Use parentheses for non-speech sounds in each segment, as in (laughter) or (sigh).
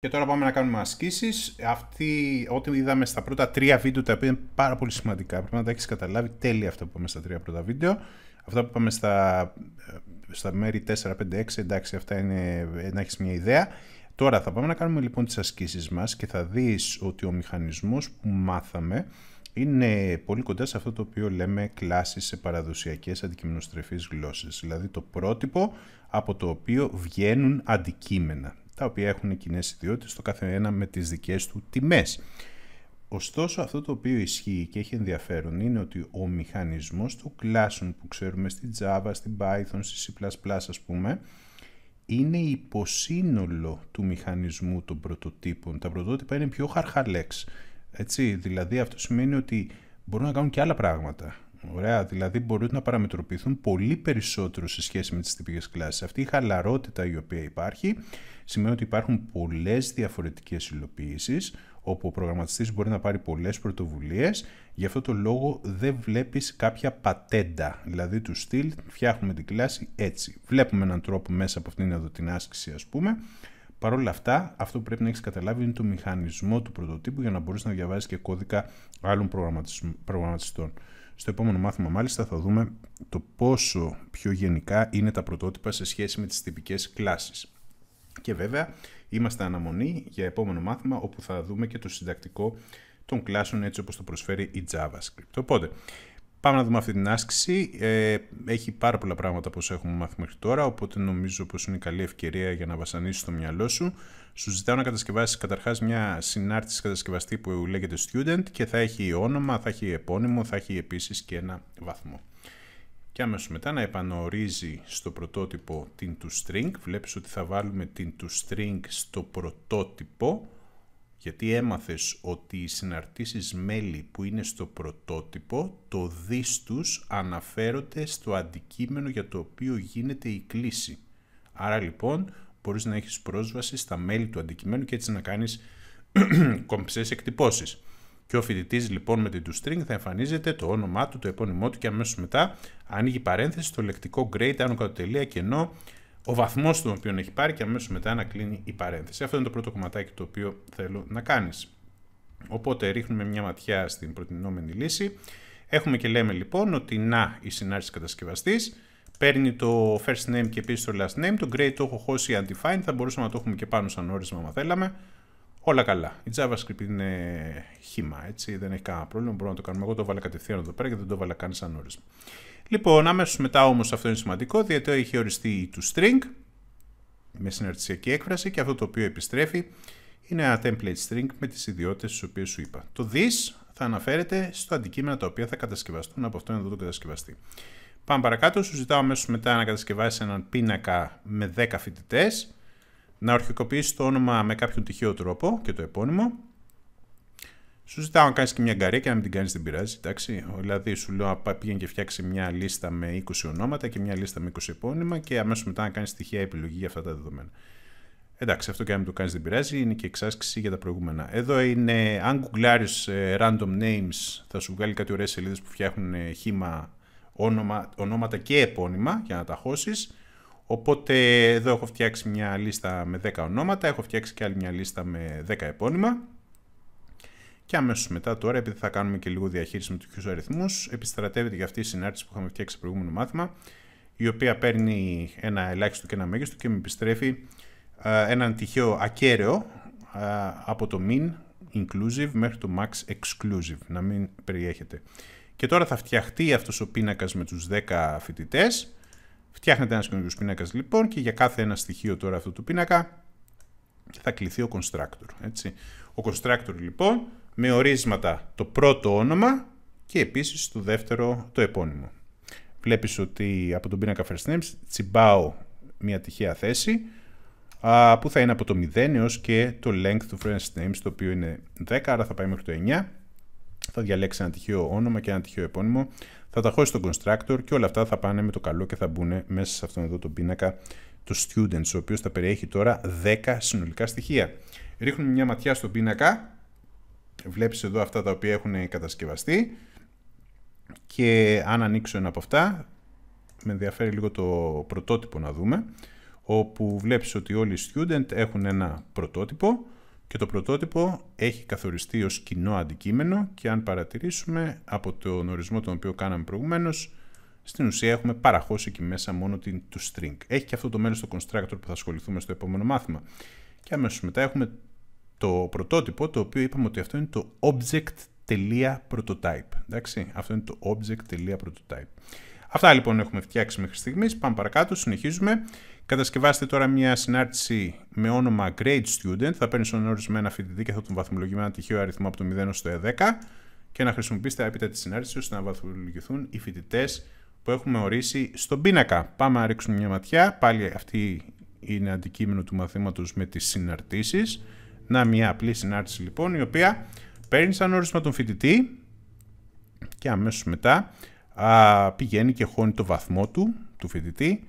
Και τώρα πάμε να κάνουμε ασκήσεις. Αυτή, ό,τι είδαμε στα πρώτα τρία βίντεο, τα οποία είναι πάρα πολύ σημαντικά, πρέπει να τα έχεις καταλάβει τέλεια αυτά που είπαμε στα τρία πρώτα βίντεο. Αυτά που είπαμε στα, ε, στα μέρη 4, 5, 6, εντάξει, αυτά είναι ε, να έχεις μια ιδέα. Τώρα θα πάμε να κάνουμε λοιπόν τις ασκήσεις μας και θα δεις ότι ο μηχανισμός που μάθαμε είναι πολύ κοντά σε αυτό το οποίο λέμε κλάσεις σε παραδοσιακές αντικειμενοστρεφείς γλώσσες. δηλαδή το πρότυπο από το οποίο βγαίνουν αντικείμενα τα οποία έχουν κοινές ιδιότητες, το κάθε ένα με τις δικές του τιμές. Ωστόσο αυτό το οποίο ισχύει και έχει ενδιαφέρον είναι ότι ο μηχανισμός του κλάσεων που ξέρουμε στη Java, στην Python, στη C++ ας πούμε είναι υποσύνολο του μηχανισμού των πρωτοτύπων. Τα πρωτότυπα είναι πιο χαρχαλέξ. Έτσι, δηλαδή αυτό σημαίνει ότι μπορούν να κάνουν και άλλα πράγματα. Ωραία, δηλαδή μπορούν να παραμετροποιηθούν πολύ περισσότερο σε σχέση με τις τυπικές κλάσεις. Αυτή η χαλαρότητα η οποία υπάρχει σημαίνει ότι υπάρχουν πολλές διαφορετικές υλοποιήσεις όπου ο προγραμματιστής μπορεί να πάρει πολλές πρωτοβουλίες. Γι' αυτό το λόγο δεν βλέπεις κάποια πατέντα, δηλαδή του στυλ φτιάχνουμε την κλάση έτσι. Βλέπουμε έναν τρόπο μέσα από αυτήν εδώ την άσκηση ας πούμε Παρ' όλα αυτά, αυτό που πρέπει να έχεις καταλάβει είναι το μηχανισμό του πρωτοτύπου για να μπορείς να διαβάζει και κώδικα άλλων προγραμματιστών. Στο επόμενο μάθημα μάλιστα θα δούμε το πόσο πιο γενικά είναι τα πρωτότυπα σε σχέση με τις τυπικές κλάσεις. Και βέβαια είμαστε αναμονή για επόμενο μάθημα όπου θα δούμε και το συντακτικό των κλάσεων έτσι όπως το προσφέρει η JavaScript. Οπότε Πάμε να δούμε αυτή την άσκηση. Ε, έχει πάρα πολλά πράγματα που έχουμε μάθει μέχρι τώρα, οπότε νομίζω πως είναι καλή ευκαιρία για να βασανίσεις το μυαλό σου. Σου ζητάω να κατασκευάσεις καταρχάς μια συνάρτηση κατασκευαστή που λέγεται student και θα έχει όνομα, θα έχει επώνυμο, θα έχει επίσης και ένα βαθμό. Και άμεσο μετά να επανορίζει στο πρωτότυπο την ToString. Βλέπεις Βλέπεις ότι θα βάλουμε την ToString στο πρωτότυπο γιατί έμαθες ότι οι συναρτήσεις μέλη που είναι στο πρωτότυπο, το δις τους αναφέρονται στο αντικείμενο για το οποίο γίνεται η κλίση. Άρα λοιπόν μπορείς να έχεις πρόσβαση στα μέλη του αντικειμένου και έτσι να κάνεις (clears throat) κομψές εκτυπώσεις. Και ο φοιτητής λοιπόν με την string θα εμφανίζεται το όνομά του, το επώνυμό του και αμέσως μετά ανοίγει παρένθεση στο λεκτικό grade, άνω κάτω τελεία, κενό, ο βαθμός τον οποίο έχει πάρει και αμέσως μετά να κλείνει η παρένθεση. Αυτό είναι το πρώτο κομματάκι το οποίο θέλω να κάνεις. Οπότε ρίχνουμε μια ματιά στην προτινόμενη λύση. Έχουμε και λέμε λοιπόν ότι να η συνάρτηση κατασκευαστής παίρνει το first name και επίσης το last name. Το great, το έχω χώσει undefined. Θα μπορούσαμε να το έχουμε και πάνω σαν όρισμα, αν θέλαμε. Όλα καλά. Η JavaScript είναι χήμα, έτσι. Δεν έχει κανένα πρόβλημα. μπορούμε να το κάνουμε. Εγώ το βάλα κατευθείαν εδώ πέρα και δεν το βάλα καν σαν όρισμα. Λοιπόν, αμέσως μετά όμως αυτό είναι σημαντικό, διότι έχει οριστεί to string με συναρτησιακή έκφραση και αυτό το οποίο επιστρέφει είναι ένα template string με τις ιδιότητες τις οποίες σου είπα. Το this θα αναφέρεται στο αντικείμενα τα οποία θα κατασκευαστούν από αυτόν εδώ τον κατασκευαστή. Πάμε παρακάτω, σου ζητάω αμέσως μετά να κατασκευάσεις έναν πίνακα με 10 φοιτητές, να ορχικοποιήσεις το όνομα με κάποιον τυχαίο τρόπο και το επώνυμο, σου ζητάω να κάνεις και μια γκαρία και να μην την κάνεις δεν πειράζει. Εντάξει. Δηλαδή, σου λέω πήγαινε και φτιάξει μια λίστα με 20 ονόματα και μια λίστα με 20 επώνυμα και αμέσως μετά να κάνεις στοιχεία επιλογή για αυτά τα δεδομένα. Εντάξει, αυτό και αν το κάνεις δεν πειράζει, είναι και εξάσκηση για τα προηγούμενα. Εδώ είναι, αν γκουγκλάρεις ε, random names, θα σου βγάλει κάτι ωραίες σελίδες που φτιάχνουν ε, χήμα όνομα, ονόματα και επώνυμα για να τα χώσεις. Οπότε εδώ έχω φτιάξει μια λίστα με 10 ονόματα, έχω φτιάξει και άλλη μια λίστα με 10 επώνυμα και αμέσως μετά, τώρα, επειδή θα κάνουμε και λίγο διαχείριση με του αριθμούς, επιστρατεύεται για αυτή η συνάρτηση που είχαμε φτιάξει στο προηγούμενο μάθημα, η οποία παίρνει ένα ελάχιστο και ένα μέγιστο και με επιστρέφει έναν τυχαίο ακέραιο από το min inclusive μέχρι το max exclusive, να μην περιέχεται. Και τώρα θα φτιαχτεί αυτός ο πίνακας με τους 10 φοιτητές. Φτιάχνεται ένας καινούριο πίνακας λοιπόν και για κάθε ένα στοιχείο τώρα αυτού του πίνακα θα κληθεί ο constructor. Έτσι. Ο constructor λοιπόν με ορίσματα το πρώτο όνομα και επίσης το δεύτερο το επώνυμο. Βλέπεις ότι από τον πίνακα first names τσιμπάω μια τυχαία θέση που θα είναι από το 0 έως και το length του first names το οποίο είναι 10 άρα θα πάει μέχρι το 9 θα διαλέξει ένα τυχαίο όνομα και ένα τυχαίο επώνυμο, θα τα χώσει στο constructor και όλα αυτά θα πάνε με το καλό και θα μπουν μέσα σε αυτόν εδώ τον πίνακα του students, ο οποίος θα περιέχει τώρα 10 συνολικά στοιχεία. Ρίχνουμε μια ματιά στον πίνακα βλέπεις εδώ αυτά τα οποία έχουν κατασκευαστεί και αν ανοίξω ένα από αυτά, με ενδιαφέρει λίγο το πρωτότυπο να δούμε, όπου βλέπεις ότι όλοι οι student έχουν ένα πρωτότυπο και το πρωτότυπο έχει καθοριστεί ως κοινό αντικείμενο και αν παρατηρήσουμε από τον ορισμό τον οποίο κάναμε προηγουμένως, στην ουσία έχουμε παραχώσει εκεί μέσα μόνο την toString. string. Έχει και αυτό το μέλος στο constructor που θα ασχοληθούμε στο επόμενο μάθημα. Και αμέσως μετά έχουμε το πρωτότυπο, το οποίο είπαμε ότι αυτό είναι το object.prototype. Εντάξει, αυτό είναι το object.prototype. Αυτά λοιπόν έχουμε φτιάξει μέχρι στιγμής. Πάμε παρακάτω, συνεχίζουμε. Κατασκευάστε τώρα μια συνάρτηση με όνομα Grade Student. Θα παίρνεις τον ένα φοιτητή και θα τον με ένα τυχαίο αριθμό από το 0 στο 10 και να χρησιμοποιήσετε έπειτα τη συνάρτηση ώστε να βαθμολογηθούν οι φοιτητές που έχουμε ορίσει στον πίνακα. Πάμε να ρίξουμε μια ματιά. Πάλι αυτή είναι αντικείμενο του μαθήματος με τις συναρτήσεις. Να μια απλή συνάρτηση λοιπόν η οποία παίρνει σαν όρισμα τον φοιτητή και αμέσως μετά α, πηγαίνει και χώνει το βαθμό του, του φοιτητή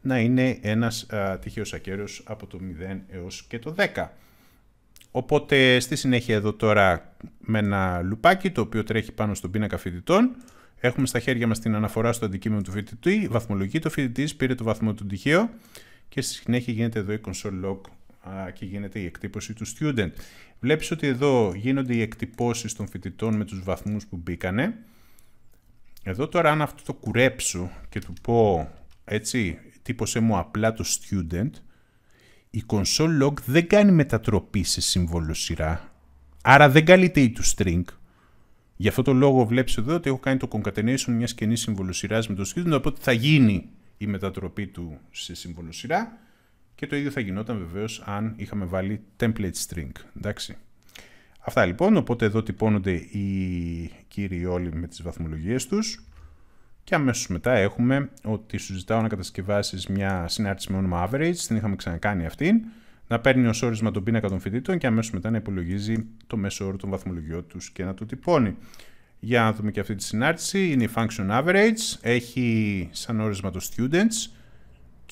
να είναι ένας α, τυχαίος ακέραιος από το 0 έως και το 10. Οπότε στη συνέχεια εδώ τώρα με ένα λουπάκι το οποίο τρέχει πάνω στον πίνακα φοιτητών Έχουμε στα χέρια μας την αναφορά στο αντικείμενο του φοιτητή, βαθμολογεί το φοιτητής, πήρε το βαθμό του τυχαίου και στη συνέχεια γίνεται εδώ η console log και γίνεται η εκτύπωση του student. Βλέπεις ότι εδώ γίνονται οι εκτυπώσεις των φοιτητών με τους βαθμούς που μπήκανε. Εδώ τώρα αν αυτό το κουρέψω και του πω έτσι τύπωσέ μου απλά το student η console log δεν κάνει μετατροπή σε σύμβολο σειρά άρα δεν καλείται η του string Γι' αυτό το λόγο βλέπεις εδώ ότι έχω κάνει το concatenation μιας καινής σύμβολος σειράς με το student οπότε θα γίνει η μετατροπή του σε σύμβολο σειρά και το ίδιο θα γινόταν βεβαίως αν είχαμε βάλει template string. Εντάξει. Αυτά λοιπόν, οπότε εδώ τυπώνονται οι κύριοι όλοι με τις βαθμολογίες τους και αμέσως μετά έχουμε ότι σου ζητάω να κατασκευάσεις μια συνάρτηση με όνομα average, την είχαμε ξανακάνει αυτήν, να παίρνει ως όρισμα τον πίνακα των φοιτητών και αμέσως μετά να υπολογίζει το μέσο όρο των βαθμολογιών τους και να το τυπώνει. Για να δούμε και αυτή τη συνάρτηση, είναι η function average, έχει σαν όρισμα το students,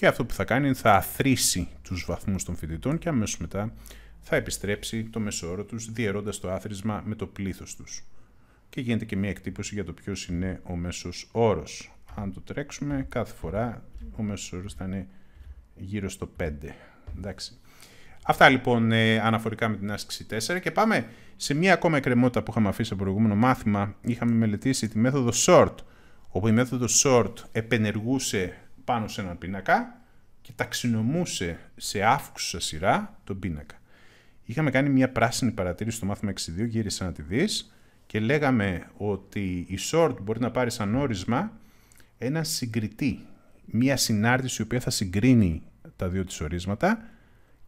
και αυτό που θα κάνει είναι θα αθρήσει τους βαθμούς των φοιτητών και αμέσως μετά θα επιστρέψει το μέσο τους διαιρώντας το άθροισμα με το πλήθος τους. Και γίνεται και μια εκτύπωση για το ποιος είναι ο μέσος όρος. Αν το τρέξουμε κάθε φορά ο μέσος όρος θα είναι γύρω στο 5. Εντάξει. Αυτά λοιπόν ε, αναφορικά με την άσκηση 4 και πάμε σε μια ακόμα εκκρεμότητα που είχαμε αφήσει από προηγούμενο μάθημα. Είχαμε μελετήσει τη μέθοδο short, όπου η μέθοδο short επενεργούσε πάνω σε έναν πίνακα και ταξινομούσε σε αύξουσα σειρά τον πίνακα. Είχαμε κάνει μια πράσινη παρατήρηση στο μάθημα 62, γύρισα να τη δεις. και λέγαμε ότι η short μπορεί να πάρει σαν όρισμα ένα συγκριτή, μια συνάρτηση η οποία θα συγκρίνει τα δύο της ορίσματα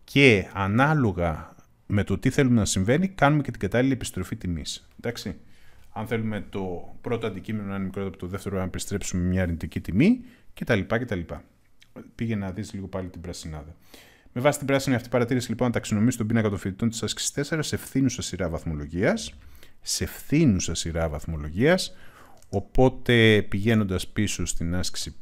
και ανάλογα με το τι θέλουμε να συμβαίνει, κάνουμε και την κατάλληλη επιστροφή τιμής. Εντάξει. Αν θέλουμε το πρώτο αντικείμενο να είναι μικρότερο από το δεύτερο, να επιστρέψουμε μια αρνητική τιμή, και τα λοιπά τα λοιπά. Πήγε να δεις λίγο πάλι την πρασινάδα. Με βάση την πράσινη αυτή παρατήρηση, λοιπόν, ταξινομήσει τον πίνακα των φοιτητών της άσκησης 4 σε ευθύνουσα σειρά βαθμολογίας. Σε ευθύνουσα σειρά βαθμολογίας. Οπότε πηγαίνοντας πίσω στην άσκηση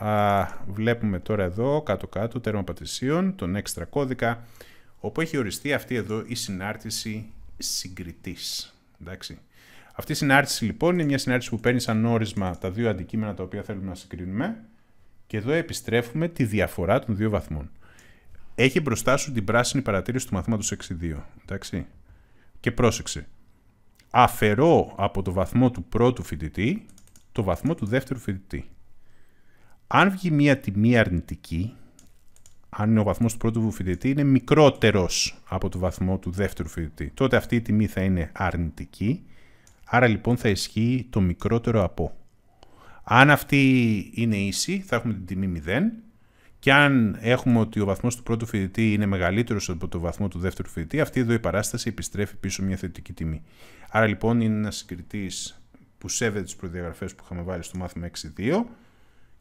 5, α, βλέπουμε τώρα εδώ κάτω-κάτω τέρμα πατησίων, τον έξτρα κώδικα, όπου έχει οριστεί αυτή εδώ η συνάρτηση συγκριτής. Εντάξει. Αυτή η συνάρτηση λοιπόν είναι μια συνάρτηση που παίρνει σαν όρισμα τα δύο αντικείμενα τα οποία θέλουμε να συγκρίνουμε και εδώ επιστρέφουμε τη διαφορά των δύο βαθμών. Έχει μπροστά σου την πράσινη παρατήρηση του μαθηματος 62, εντάξει. Και πρόσεξε. Αφαιρώ από το βαθμό του πρώτου φοιτητή το βαθμό του δεύτερου φοιτητή. Αν βγει μία τιμή αρνητική, αν ο βαθμός του πρώτου φοιτητή είναι μικρότερος από το βαθμό του δεύτερου φοιτητή, τότε αυτή η τιμή θα είναι αρνητική Άρα λοιπόν θα ισχύει το μικρότερο από. Αν αυτή είναι ίση, θα έχουμε την τιμή 0. Και αν έχουμε ότι ο βαθμός του πρώτου φοιτητή είναι μεγαλύτερος από το βαθμό του δεύτερου φοιτητή, αυτή εδώ η παράσταση επιστρέφει πίσω μια θετική τιμή. Άρα λοιπόν είναι ένας συγκριτής που σέβεται τις προδιαγραφές που είχαμε βάλει στο μάθημα 6.2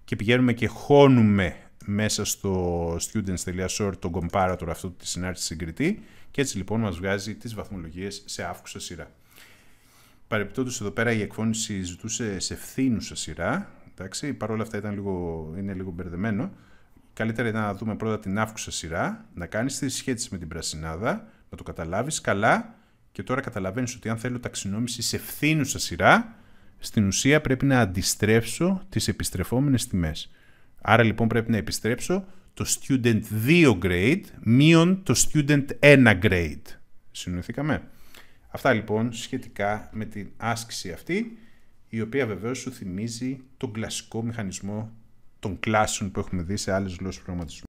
και πηγαίνουμε και χώνουμε μέσα στο students.sort τον comparator αυτό τη συνάρτηση συγκριτή και έτσι λοιπόν μας βγάζει τις βαθμολογίες σε αύξουσα σειρά. Παρεπιπτόντω, εδώ πέρα η εκφώνηση ζητούσε σε ευθύνουσα σειρά. Εντάξει, Παρ' όλα αυτά ήταν λίγο, είναι λίγο μπερδεμένο. Καλύτερα ήταν να δούμε πρώτα την αύξουσα σειρά, να κάνεις τη σχέση με την πρασινάδα, να το καταλάβεις καλά. Και τώρα καταλαβαίνεις ότι αν θέλω ταξινόμηση σε ευθύνουσα σειρά, στην ουσία πρέπει να αντιστρέψω τις επιστρεφόμενες τιμές. Άρα λοιπόν πρέπει να επιστρέψω το student 2 grade μείον το student 1 grade. Συνοηθήκαμε. Αυτά λοιπόν σχετικά με την άσκηση αυτή, η οποία βεβαίως σου θυμίζει τον κλασικό μηχανισμό των κλάσεων που έχουμε δει σε άλλες γλώσσες προγραμματισμού.